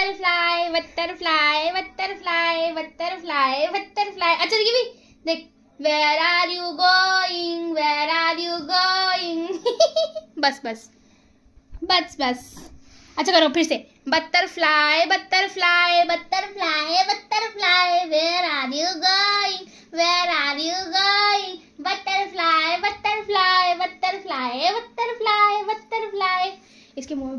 butterfly butterfly butterfly butterfly butterfly अच्छा देखिए भी देख where are you going where are you going बस बस बस बस अच्छा करो फिर से butterfly butterfly butterfly butterfly where are you going where are you going butterfly butterfly butterfly butterfly butterfly इसके मुंह